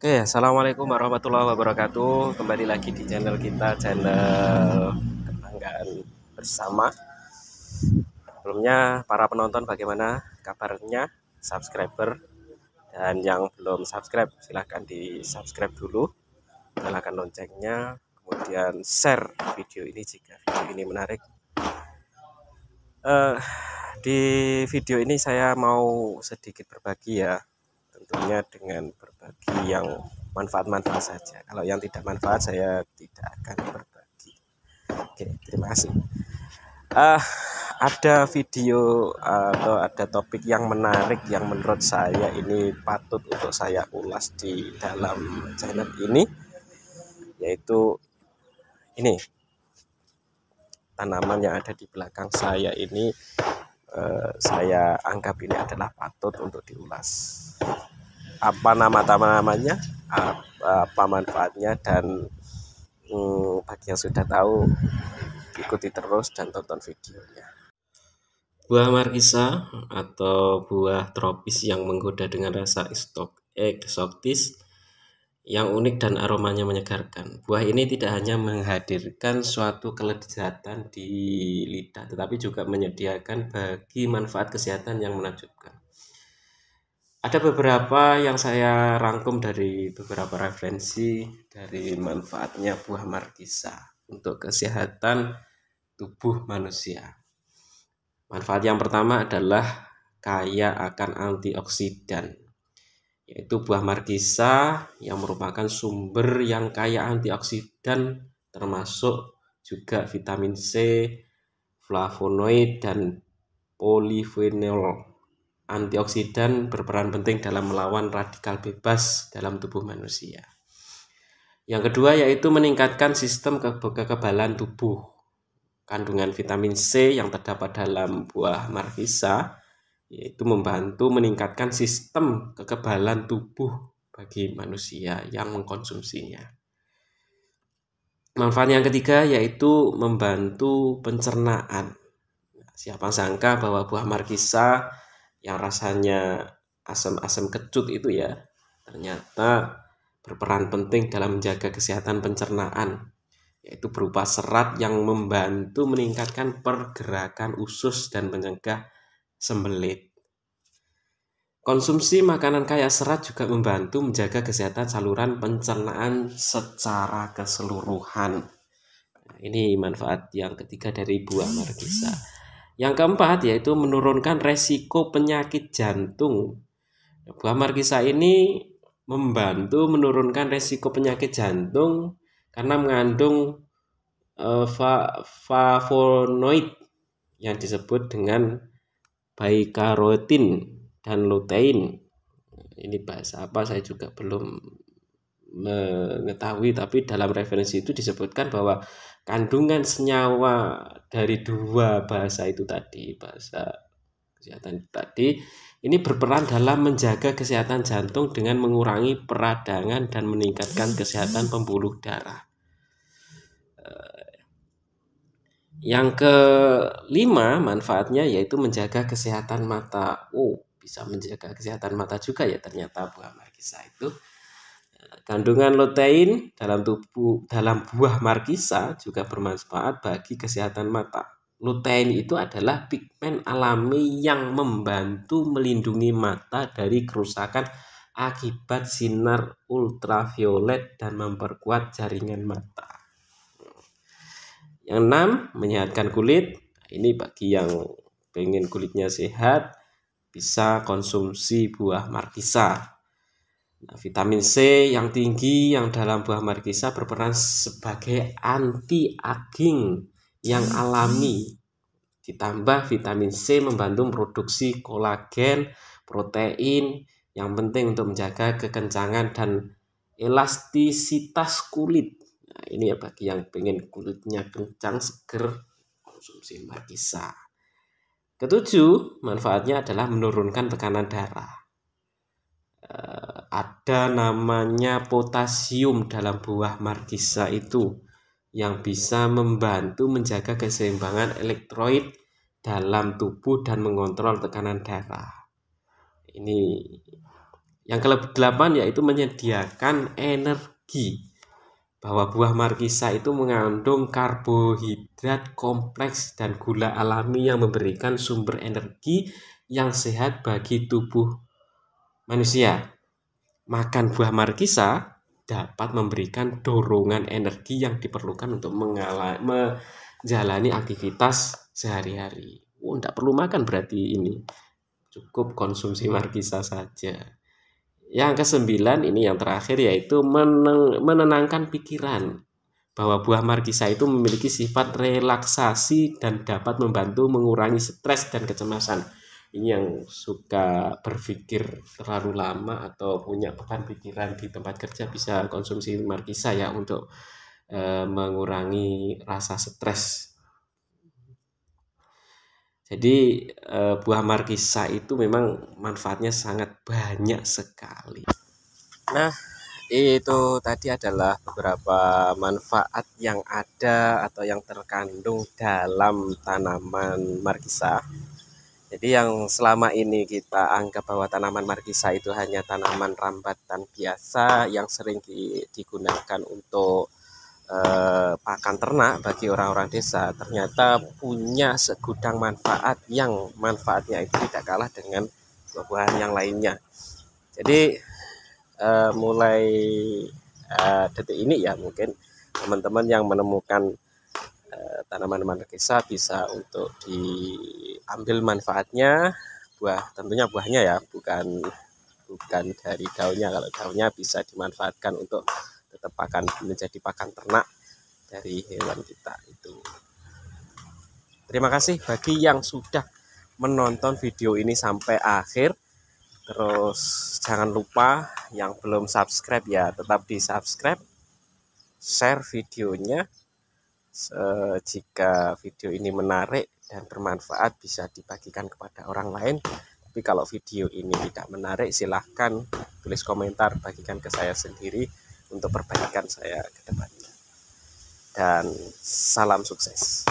Oke, okay, assalamualaikum warahmatullahi wabarakatuh. Kembali lagi di channel kita, channel kebanggaan bersama. Sebelumnya para penonton bagaimana kabarnya, subscriber dan yang belum subscribe silahkan di subscribe dulu, nyalakan loncengnya, kemudian share video ini jika video ini menarik. Uh, di video ini saya mau sedikit berbagi ya tentunya dengan berbagi yang manfaat-manfaat saja kalau yang tidak manfaat saya tidak akan berbagi oke terima kasih uh, ada video ah, atau ada topik yang menarik yang menurut saya ini patut untuk saya ulas di dalam channel ini yaitu ini tanaman yang ada di belakang saya ini eh, saya anggap ini adalah patut untuk diulas apa nama tanamannya apa manfaatnya dan hmm, bagi yang sudah tahu ikuti terus dan tonton videonya buah markisa atau buah tropis yang menggoda dengan rasa stok eksotis eh, yang unik dan aromanya menyegarkan. Buah ini tidak hanya menghadirkan suatu kelezatan di lidah, tetapi juga menyediakan bagi manfaat kesehatan yang menakjubkan ada beberapa yang saya rangkum dari beberapa referensi dari manfaatnya buah markisa untuk kesehatan tubuh manusia. Manfaat yang pertama adalah kaya akan antioksidan, yaitu buah markisa yang merupakan sumber yang kaya antioksidan termasuk juga vitamin C, flavonoid, dan polifenol antioksidan berperan penting dalam melawan radikal bebas dalam tubuh manusia. Yang kedua yaitu meningkatkan sistem ke kekebalan tubuh. Kandungan vitamin C yang terdapat dalam buah markisa yaitu membantu meningkatkan sistem kekebalan tubuh bagi manusia yang mengkonsumsinya. Manfaat yang ketiga yaitu membantu pencernaan. Siapa sangka bahwa buah markisa yang rasanya asam-asam kecut itu ya ternyata berperan penting dalam menjaga kesehatan pencernaan yaitu berupa serat yang membantu meningkatkan pergerakan usus dan mencegah sembelit. Konsumsi makanan kaya serat juga membantu menjaga kesehatan saluran pencernaan secara keseluruhan. Nah, ini manfaat yang ketiga dari buah margisa. Yang keempat yaitu menurunkan resiko penyakit jantung. Buah markisa ini membantu menurunkan resiko penyakit jantung karena mengandung uh, eh, flavonoid yang disebut dengan baikarotin dan lutein. Ini bahasa apa saya juga belum mengetahui tapi dalam referensi itu disebutkan bahwa kandungan senyawa dari dua bahasa itu tadi bahasa kesehatan tadi ini berperan dalam menjaga kesehatan jantung dengan mengurangi peradangan dan meningkatkan kesehatan pembuluh darah eh, yang kelima manfaatnya yaitu menjaga kesehatan mata oh bisa menjaga kesehatan mata juga ya ternyata buah markisa itu Kandungan lutein dalam tubuh dalam buah markisa juga bermanfaat bagi kesehatan mata. Lutein itu adalah pigmen alami yang membantu melindungi mata dari kerusakan akibat sinar ultraviolet dan memperkuat jaringan mata. Yang enam, menyehatkan kulit. Ini bagi yang pengen kulitnya sehat, bisa konsumsi buah markisa Nah, vitamin C yang tinggi yang dalam buah markisa berperan sebagai anti aging yang alami. Ditambah vitamin C membantu produksi kolagen, protein yang penting untuk menjaga kekencangan dan elastisitas kulit. Nah, ini ya bagi yang pengen kulitnya kencang, seger, konsumsi markisa. Ketujuh, manfaatnya adalah menurunkan tekanan darah ada namanya potasium dalam buah markisa itu yang bisa membantu menjaga keseimbangan elektrolit dalam tubuh dan mengontrol tekanan darah. Ini yang ke-8 yaitu menyediakan energi bahwa buah markisa itu mengandung karbohidrat kompleks dan gula alami yang memberikan sumber energi yang sehat bagi tubuh manusia makan buah markisa dapat memberikan dorongan energi yang diperlukan untuk mengalami, menjalani aktivitas sehari-hari. Oh, tidak perlu makan berarti ini. Cukup konsumsi markisa saja. Yang kesembilan ini yang terakhir yaitu meneng, menenangkan pikiran. Bahwa buah markisa itu memiliki sifat relaksasi dan dapat membantu mengurangi stres dan kecemasan ini yang suka berpikir terlalu lama atau punya beban pikiran di tempat kerja bisa konsumsi markisa ya untuk e, mengurangi rasa stres. Jadi e, buah markisa itu memang manfaatnya sangat banyak sekali. Nah, itu tadi adalah beberapa manfaat yang ada atau yang terkandung dalam tanaman markisa. Jadi yang selama ini kita anggap bahwa tanaman markisa itu hanya tanaman rambatan biasa yang sering digunakan untuk eh, pakan ternak bagi orang-orang desa, ternyata punya segudang manfaat yang manfaatnya itu tidak kalah dengan buah-buahan yang lainnya. Jadi eh, mulai eh, detik ini ya mungkin teman-teman yang menemukan Eh, tanaman-tanaman bisa untuk diambil manfaatnya buah tentunya buahnya ya bukan bukan dari daunnya kalau daunnya bisa dimanfaatkan untuk tetap pakan menjadi pakan ternak dari hewan kita itu terima kasih bagi yang sudah menonton video ini sampai akhir terus jangan lupa yang belum subscribe ya tetap di subscribe share videonya Eh, jika video ini menarik dan bermanfaat bisa dibagikan kepada orang lain tapi kalau video ini tidak menarik silahkan tulis komentar bagikan ke saya sendiri untuk perbaikan saya ke depannya dan salam sukses